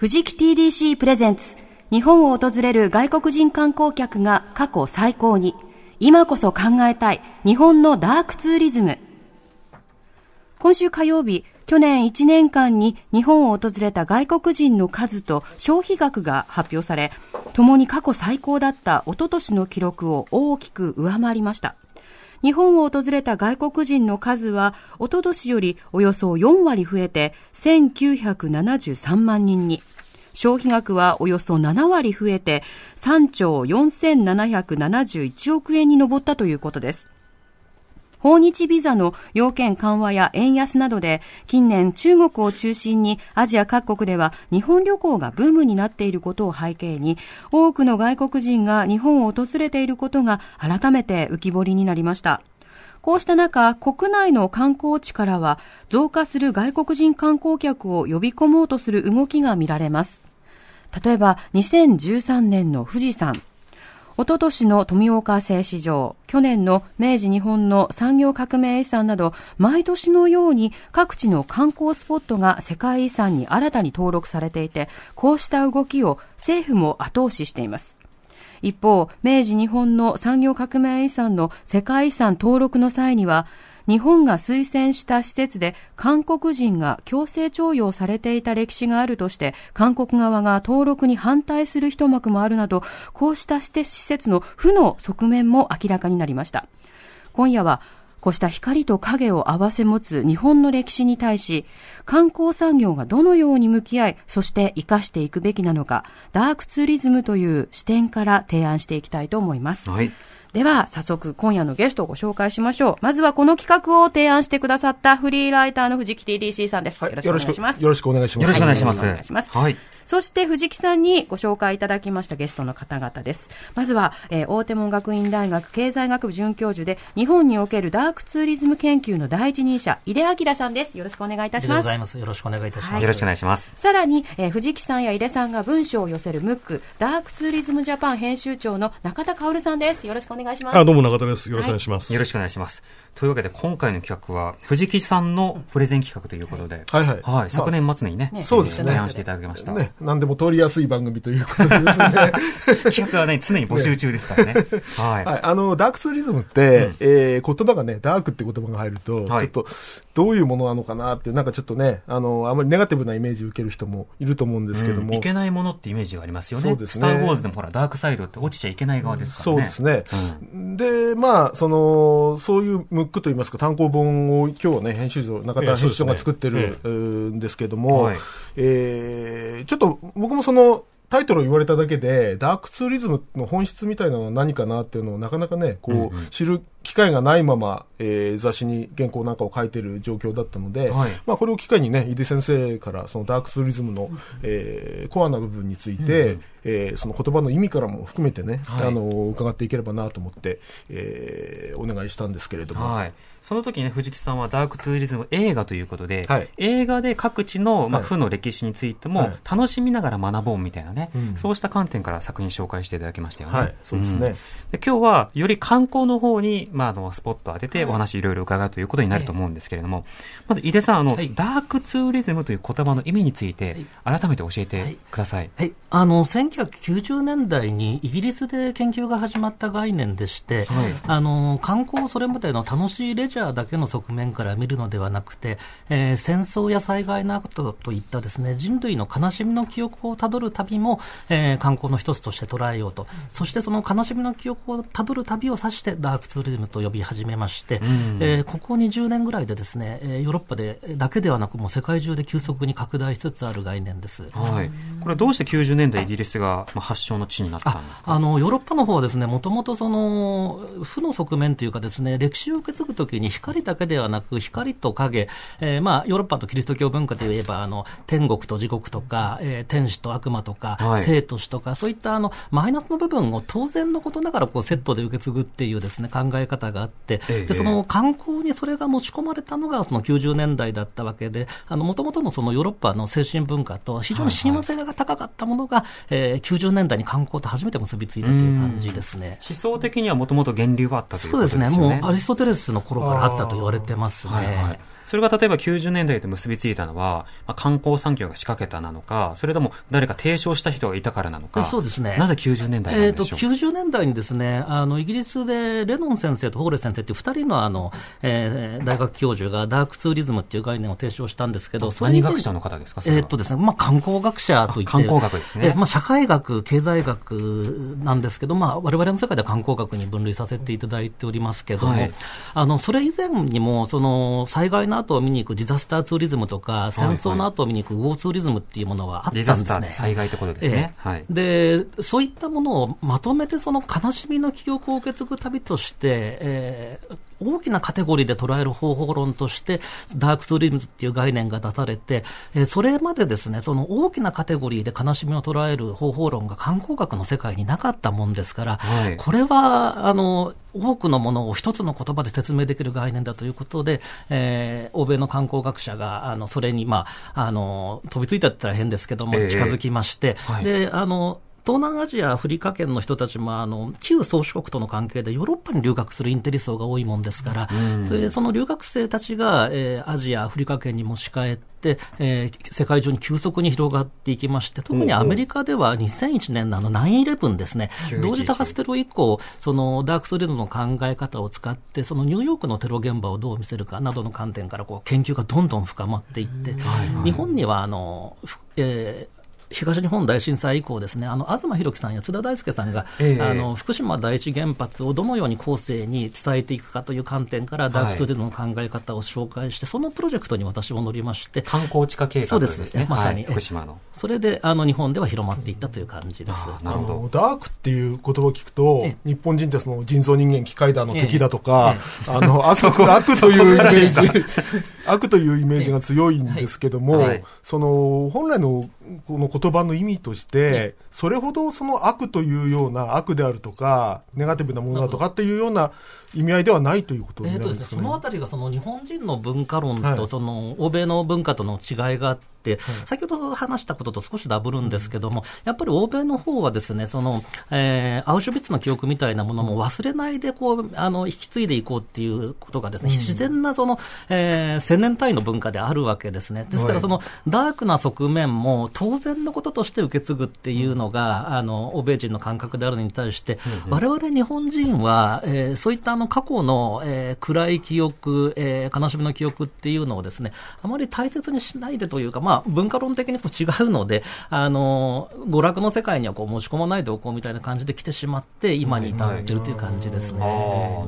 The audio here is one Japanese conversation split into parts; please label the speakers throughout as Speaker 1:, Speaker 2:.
Speaker 1: 富士木 TDC プレゼンツ日本を訪れる外国人観光客が過去最高に今こそ考えたい日本のダークツーリズム今週火曜日去年1年間に日本を訪れた外国人の数と消費額が発表され、共に過去最高だったおととしの記録を大きく上回りました。日本を訪れた外国人の数は、おととしよりおよそ4割増えて、1973万人に。消費額はおよそ7割増えて、3兆4771億円に上ったということです。訪日ビザの要件緩和や円安などで近年中国を中心にアジア各国では日本旅行がブームになっていることを背景に多くの外国人が日本を訪れていることが改めて浮き彫りになりましたこうした中、国内の観光地からは増加する外国人観光客を呼び込もうとする動きが見られます。例えば2013年の富士山。おととしの富岡製糸場、去年の明治日本の産業革命遺産など、毎年のように各地の観光スポットが世界遺産に新たに登録されていて、こうした動きを政府も後押ししています。一方、明治日本の産業革命遺産の世界遺産登録の際には、日本が推薦した施設で韓国人が強制徴用されていた歴史があるとして韓国側が登録に反対する一幕もあるなどこうした施設の負の側面も明らかになりました今夜はこうした光と影を併せ持つ日本の歴史に対し、観光産業がどのように向き合い、そして生かしていくべきなのか、ダークツーリズムという視点から提案していきたいと思います。はいでは、早速今夜のゲストをご紹介しましょう。まずはこの企画を提案してくださったフリーライターの藤木 TDC さんです。はい、よろしくお願いします。
Speaker 2: よろしくお願いします。よろしくお願いします。はい、よろしくお願い
Speaker 1: します。はい。そして藤木さんにご紹介いただきましたゲストの方々です。まずは、えー、大手門学院大学経済学部准教授で、日本におけるダークツーリズム研究の第一人者、井出明さんです。よろしくお願いいたします。ございます。
Speaker 3: よろしくお願いいたします。はい、よろしくお願いします。
Speaker 1: さらに、えー、藤木さんや井出さんが文章を寄せるムック、ダークツーリズムジャパン編集長の中田薫さんです。よろしくお願いします。願いします。あどうも
Speaker 4: 中田です。よろしくお願いします、はい、よろしくお願いします。というわけで今回の企画は藤木さんのプレゼン企画ということで、はいはい、はい昨年末にね,、そうですね提案していただきました。ね、
Speaker 2: 何でも通りやすい番組ということですね。企画はね常に募集中ですからね。ねはい、はい。あのダークツーリズムって、うん、えー、言葉がねダークって言葉が入ると、ちょっとどういうものなのかなってなんかちょっとねあのあまりネガティブなイメージを受ける人もいると思うんですけども、うん、いけ
Speaker 4: ないものってイメージがありますよね。そうですね。スターウォーズでもほらダークサイドって落ちちゃいけない側ですからね。そうで
Speaker 2: すね。うんで、まあ、その、そういうムックといいますか、単行本を今日はね、編集長、中田編集長が作ってる、んですけども、えー、ちょっと僕もその、タイトルを言われただけで、ダークツーリズムの本質みたいなのは何かなっていうのをなかなかね、こう、知る機会がないまま、えー、雑誌に原稿なんかを書いてる状況だったので、はい、まあこれを機会にね、井出先生からそのダークツーリズムの、えー、コアな部分について、うんうん、えー、その言葉の意味からも含めてね、はい、あの伺っていければなと思って、えー、お願いしたんですけれども、はい、
Speaker 4: その時ね藤木さんはダークツーリズム映画ということで、はい、映画で各地の、まあ、負の歴史についても楽しみながら学ぼうみたいなね、そうした観点から作品紹介していただきましたよね。そうですね、うん、で今日はより観光の方に、まあ、あのスポットを当ててお話いろいろ伺うということになると思うんですけれども、まず井出さんあの、ダークツーリズムという言葉の意味について、改
Speaker 3: めて教えてください。はい、あの先1990年代にイギリスで研究が始まった概念でして、はい、あの観光それまでの楽しいレジャーだけの側面から見るのではなくて、えー、戦争や災害などといったですね人類の悲しみの記憶をたどる旅も、えー、観光の一つとして捉えようと、うん、そしてその悲しみの記憶をたどる旅を指してダークツーリズムと呼び始めまして、うん、えー、ここ20年ぐらいでですねヨーロッパでだけではなくもう世界中で急速に拡大しつつある概念です。はい、これどうして90年代イギリスが、発祥の地になったんですあのヨーロッパの方はですねもともとその負の側面というかですね歴史を受け継ぐときに光だけではなく光と影、えー、まあヨーロッパとキリスト教文化でいえばあの天国と地獄とか、えー、天使と悪魔とか、はい、生と死とかそういったあのマイナスの部分を当然のことながらこうセットで受け継ぐっていうですね考え方があって、えでその観光にそれが持ち込まれたのがその90年代だったわけでもともとのヨーロッパの精神文化と非常に親和性が高かったものが、はいはい、ええー、90年代に観光と初めて結びついたという感じですね。思想的にはもともと源流はあったということですね。そうですね。もうアリストテレスの頃からあったと言われてます
Speaker 4: ね。はいそれが例えば90年代で結びついたのは、まあ、観光産業が仕掛けたなのか、それとも誰か提唱した人がいたからなのか、そ
Speaker 3: うですね。なぜ90年代なんでしょう、えと90年代にですね、あの、イギリスでレノン先生とホーレ先生っていう2人のあの、えー、大学教授がダークツーリズムっていう概念を提唱したんですけど、何学者の方ですかえっとですね、まあ観光学者といって、観光学ですね。えー、まあ社会済学、経済学なんですけど、まあ、我々の世界では観光学に分類させていただいておりますけども、はい、あの、それ以前にも、その、災害の後を見に行くディザスターツーリズムとか、戦争の後を見に行くウォーツーリズムっていうものはあったんですね。はいはい、災害ってことですね、えーはい、で、そういったものをまとめて、その悲しみの記憶を受け継ぐ旅として、えー大きなカテゴリーで捉える方法論として、ダークツーリズムっていう概念が出されて、えそれまでですね、その大きなカテゴリーで悲しみを捉える方法論が観光学の世界になかったもんですから、はい、これは、あの、多くのものを一つの言葉で説明できる概念だということで、えー、欧米の観光学者が、あの、それに、まあ、あの、飛びついたって言ったら変ですけども、近づきまして、はい、で、あの、東南アジア、アフリカ圏の人たちもあの旧宗主国との関係でヨーロッパに留学するインテリ層が多いもんですから、うん、その留学生たちが、えー、アジア、アフリカ圏に持ち帰って、えー、世界中に急速に広がっていきまして、特にアメリカでは2001年のあの9-11ですね、同時多発テロ以降、そのダークソリドの考え方を使って、そのニューヨークのテロ現場をどう見せるかなどの観点からこう研究がどんどん深まっていって、うんはいはい、日本にはあの、えー、東日本大震災以降ですね、あの東博樹さんや津田大輔さんが、えあの福島第一原発をどのように後世に伝えていくかという観点から、ダークトゥーデの考え方を紹介して、はい、そのプロジェクトに私も乗りまして、観光地化計画ですね、そうですねまさに、はい、福島の。それであの日本では広まっていったという感じです。なるほ
Speaker 2: どダークっていう言葉を聞くと、え日本人ってその人造人間、機械だの敵だとか、えー、あの 悪悪というイメージ、悪というイメージが強いんですけども、はい、その本来のこの言言葉の意味として、それほどその悪というような、悪であるとか、ネガティブなものだとかっていうような意味合いではないということになるんですね。えー、とですねその
Speaker 3: あたりがその日本人の文化論と、その欧米の文化との違いがあっ、先ほど話したことと少しダブるんですけども、やっぱり欧米の方はですね、その、えー、アウシュビッツの記憶みたいなものも忘れないで、こう、あの、引き継いでいこうっていうことがですね、自然なその、えー、千年単位の文化であるわけですね。ですからその、ダークな側面も当然のこととして受け継ぐっていうのが、あの、欧米人の感覚であるのに対して、我々日本人は、えー、そういったあの、過去の、えー、暗い記憶、えー、悲しみの記憶っていうのをですね、あまり大切にしないでというか、ままあ、文化論的にも違うので、あの、娯楽の世界にはこう持ち込まないでおこうみたいな感じで来てしまって、今に至ってるという感じですね。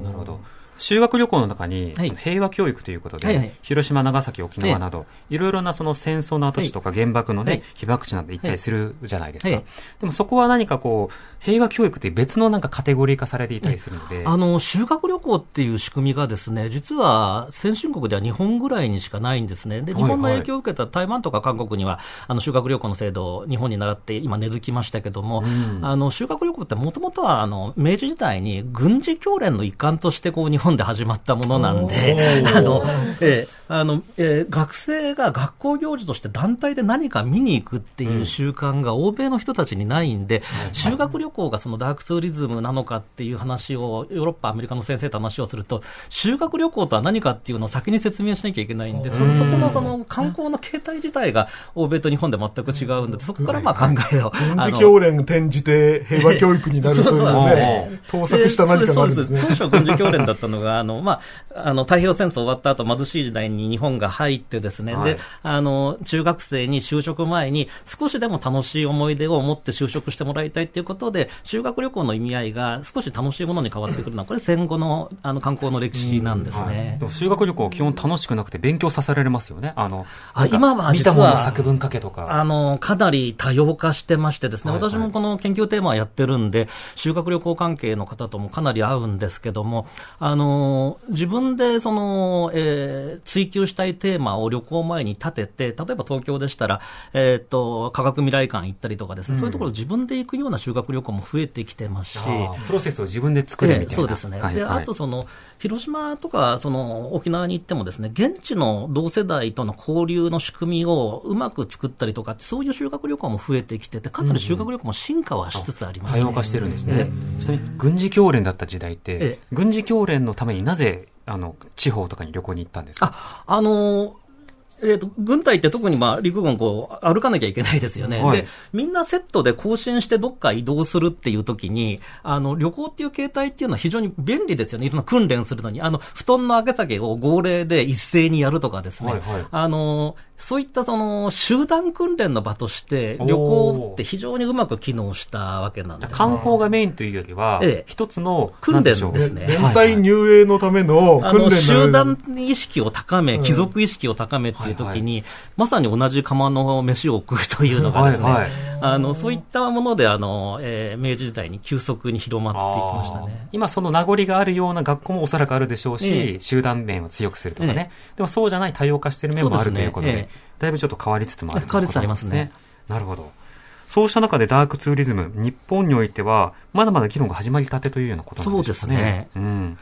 Speaker 3: なるほど。修学旅行の中に、平和教育ということ
Speaker 4: で、広島、長崎、沖縄など、いろいろなその戦争の跡地とか原爆のね、被爆地なんて行ったりするじゃないですか、でもそこは何かこう、平和教育って別のなんかカテゴリー化
Speaker 3: されていたりするので。あの、修学旅行っていう仕組みがですね、実は先進国では日本ぐらいにしかないんですね。で、日本の影響を受けた台湾とか韓国には、あの、修学旅行の制度、日本に習って今根付きましたけども、あの、修学旅行ってもともとは、あの、明治時代に軍事教練の一環として、こう、日本で始まったものなんで、あの、えーあのえー、学生が学校行事として団体で何か見に行くっていう習慣が欧米の人たちにないんで、うん、修学旅行がそのダークツーリズムなのかっていう話を、ヨーロッパ、アメリカの先生と話をすると、修学旅行とは何かっていうのを先に説明しなきゃいけないんで、そそこのその観光の形態自体が欧米と日本で全く違うんで、そこからまあ考えを。軍事教練
Speaker 2: 転じて平和教育になるという
Speaker 3: ね、盗作した何かがあるんですね。当初軍事教練だったのが、あの、まあ、あの、太平洋戦争終わった後、貧しい時代に日本が入ってですね、はい、で、あの、中学生に就職前に少しでも楽しい思い出を持って就職してもらいたいということで、修学旅行の意味合いが少し楽しいものに変わってくるのは、これ戦後のあの観光の歴史なんですね。はい、修学旅行基本楽しくなくて勉強させられますよね。あの、あ今は見た作文書けとか。あの、かなり多様化してましてですね、はいはい、私もこの研究テーマやってるんで、修学旅行関係の方ともかなり合うんですけども、あの、の自分でその、えー、追求したいテーマを旅行前に立てて、例えば東京でしたら、えーと、と科学未来館行ったりとかですね、うん、そういうところ自分で行くような修学旅行も増えてきてますし、プロセスを自
Speaker 4: 分で作るみたいな、えー、そうですね、はいはい、であ
Speaker 3: とその、広島とかその沖縄に行っても、ですね現地の同世代との交流の仕組みをうまく作ったりとか、そういう修学旅行も増えてきてて、かなり修学旅行も進化はしつつあります、ねうんうん、多様化してるんですね、え
Speaker 4: ー、軍事教練だった時代って、えー、軍事教練ののためになぜあの地方とかに旅行に行ったんですか
Speaker 3: あ、あのえーと、軍隊って特に、まあ、陸軍こう歩かなきゃいけないですよね、はい、でみんなセットで更新してどっか移動するっていう時にあの旅行っていう形態っていうのは非常に便利ですよねいろんな訓練するのにあの布団の上げ下げを号令で一斉にやるとかですね、はいはい、あのそういったその集団訓練の場として旅行って非常にうまく機能したわけなんです、ね、観光がメインというよりは、ええ、一つの訓練ですね連隊
Speaker 2: 入営のための訓練、はい、集団
Speaker 3: 意識を高め貴族意識を高めっていう、いう時に、はいはい、まさに同じ釜の飯を食うというのがですね、はいはい、あのそういったものであの、えー、明治時代に急速に広まっていきました
Speaker 4: ね今その名残があるような学校もおそらくあるでしょうし、えー、集団面を強くするとかね、えー、でもそうじゃない多様化している面もある、ということで、だいぶちょっと変わりつつもある、すねなるほどそうした中でダークツーリズム、日本においては、まだまだ議論が始まりたてというようなことなんですね。そうですね。うん。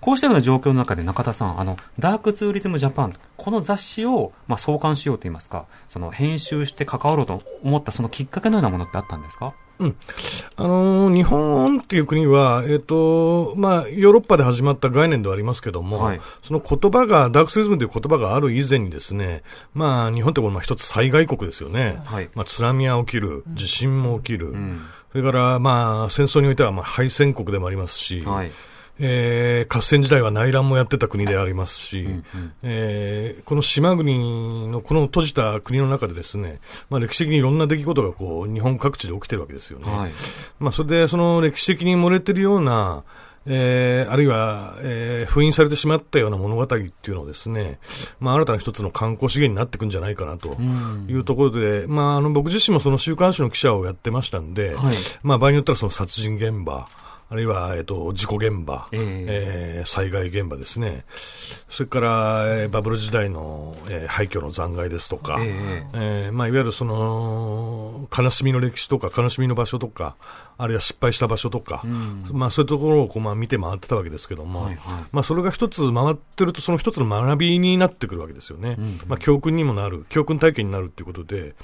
Speaker 4: こうしたような状況の中で中田さん、あの、ダークツーリズムジャパン、この雑誌を、まあ、創刊しようといいますか、その、編集して関わろうと思った
Speaker 5: そのきっかけのようなものってあったんですかうん。あのー、日本っていう国は、えっ、ー、と、まあ、ヨーロッパで始まった概念ではありますけども、はい、その言葉が、ダークツーリズムという言葉がある以前にですね、まあ、日本ってこれ、まあ、一つ災害国ですよね。はい、まあ、津波は起きる、地震も起きる、うん、それから、まあ、戦争においては、まあ、敗戦国でもありますし、はい、えー、合戦時代は内乱もやってた国でありますし、うんうん、えー、この島国の、この閉じた国の中でですね、まあ、歴史的にいろんな出来事がこう日本各地で起きてるわけですよね。はい、まあ、それでその歴史的に漏れてるような、えー、あるいは、えー、封印されてしまったような物語っていうのをですね、まあ、新たな一つの観光資源になっていくんじゃないかなというところで、うん、まあ、あの僕自身もその週刊誌の記者をやってましたんで、はい、まあ、場合によったらその殺人現場、あるいは、えっと、事故現場、えー、えー、災害現場ですね、それから、バブル時代の、えー、廃墟の残骸ですとか、えー、えー、まあ、いわゆるその悲しみの歴史とか、悲しみの場所とか、あるいは失敗した場所とか、うん、まあ、そういうところをこう、まあ、見て回ってたわけですけども、はいはい、まあ、それが一つ回ってると、その一つの学びになってくるわけですよね、うんうん、まあ、教訓にもなる、教訓体験になるということで、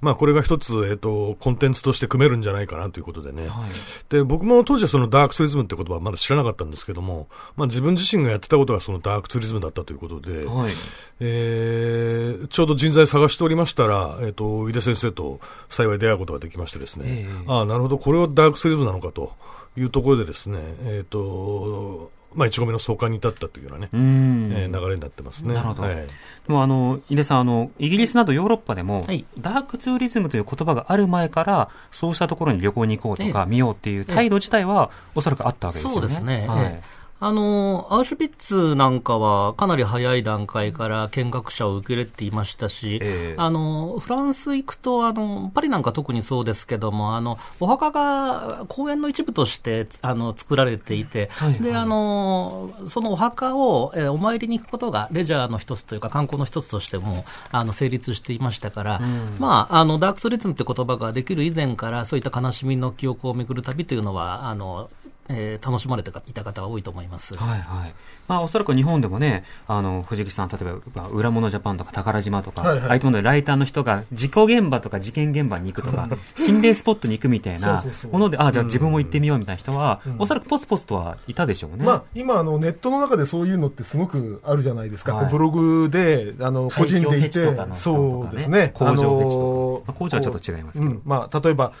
Speaker 5: まあ、これが一つ、えっ、ー、と、コンテンツとして組めるんじゃないかなということでね、はい、で僕も当時はそのダークツーリズムって言葉はまだ知らなかったんですけども、まあ、自分自身がやってたことがそのダークツーリズムだったということで、はい、えー、ちょうど人材探しておりましたら、えっ、ー、と、井出先生と幸い出会うことができましてですね、えー、ああ、なるほど、これをダークスリーブなのかというところでですね、えーとまあ、1合目の総還に至ったというようなね、ねえー、流れになってますね。なるほど、はい、で
Speaker 4: もあの井出さんあの、イギリスなどヨーロッパでも、はい、ダークツーリズムという言葉がある前から、そうしたところに旅行に行こうとか、見ようっていう態度自体は、おそらくあったわけですよね。そうですね、は
Speaker 3: いあの、アウシュビッツなんかはかなり早い段階から見学者を受け入れていましたし、えー、あの、フランス行くと、あの、パリなんか特にそうですけども、あの、お墓が公園の一部として、あの、作られていて、はいはい、で、あの、そのお墓を、えー、お参りに行くことがレジャーの一つというか観光の一つとしても、あの、成立していましたから、うん、まあ、あの、ダークトリズムって言葉ができる以前から、そういった悲しみの記憶をめる旅というのは、あの、えー、楽しまれたていた方は多いと思います。はいはい。まあ、おそらく日本でもね、あの、藤木さん、例えば、
Speaker 4: まあ、裏物ジャパンとか宝島とか、はいはい、ああいのライターの人が事故現場とか事件現場に行くとか、心霊スポットに行くみたいなもので、そうそうそうあ、じゃあ自分も行ってみようみたいな人は、うん、おそらくポツポツとはいたでしょうね。まあ、
Speaker 2: 今、あの、ネットの中でそういうのってすごくあるじゃないですか。はい、ブログで、あの、個人で行って、のね、そうですね。工場フェチと
Speaker 4: か。まあ、工場はちょっと違いま
Speaker 2: すけど。うん、まあ、例えば、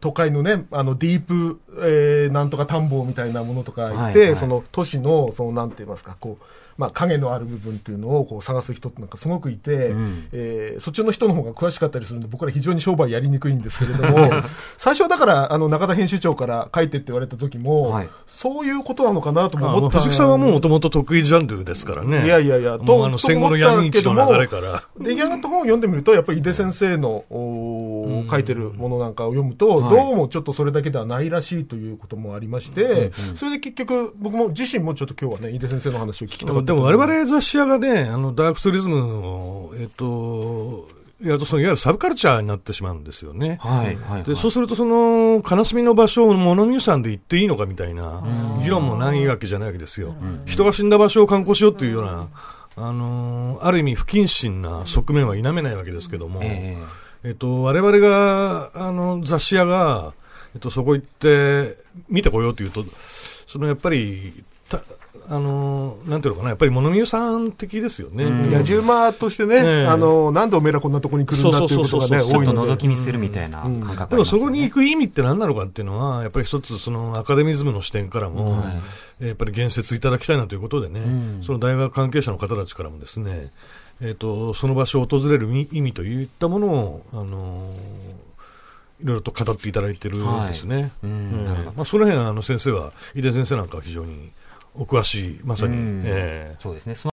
Speaker 2: 都会のね、あの、ディープ、えー、なんとか田んぼみたいなものとか行って、はいはい、その都市の、その、なんて言いますか、こう、まあ、影のある部分っていうのをこう探す人ってなんかすごくいて、うん、えー、そっちの人の方が詳しかったりするんで、僕ら非常に商売やりにく
Speaker 5: いんですけれども、
Speaker 2: 最初はだから、あの、中田編集長から書いてって言われた時も、はい、そういうことなのかなと田思った。藤木さんはもうも
Speaker 5: ともと得意ジャンルですからね。いやいやいや、と、あの戦後の闇市の流れから。
Speaker 2: 出来上がった本を読んでみると、やっぱり井出先生の、書いてるものなんかを読むと、どうもちょっとそれだけではないらしいということもありまして、それで結局、僕も自身もちょっと今日はね、井出先生の話を聞きたかったでも我
Speaker 5: 々雑誌屋がね、あのダークスリズムを、えっと、やるとそのいわゆるサブカルチャーになってしまうんですよね。はいはいでそうするとその悲しみの場所を物見さんで行っていいのかみたいな議論もないわけじゃないわけですよ。人が死んだ場所を観光しようというような、あのある意味不謹慎な側面は否めないわけですけども。えーえっと、我々が、あの、雑誌屋が、えっと、そこ行って、見てこようというと、そのやっぱり、たあのなんていうのかな、やっぱり物見さん的ですよね。野じ馬としてね、ねあ
Speaker 2: のなんでおめえらこんなとこに来るんだっていうことがね、ちょっと覗き見
Speaker 5: するみたいな感覚、ねうん、でもそこに行く意味って何なのかっていうのは、やっぱり一つ、そのアカデミズムの視点からも、はい、やっぱり言説いただきたいなということでね、うん、その大学関係者の方たちからもですね、えーと、その場所を訪れる意味といったものを、あのいろいろと語っていただいているんですね。まあ、その辺あの先生は、井出先生なんかは非常にお詳しい、まさに。えー、そうですね。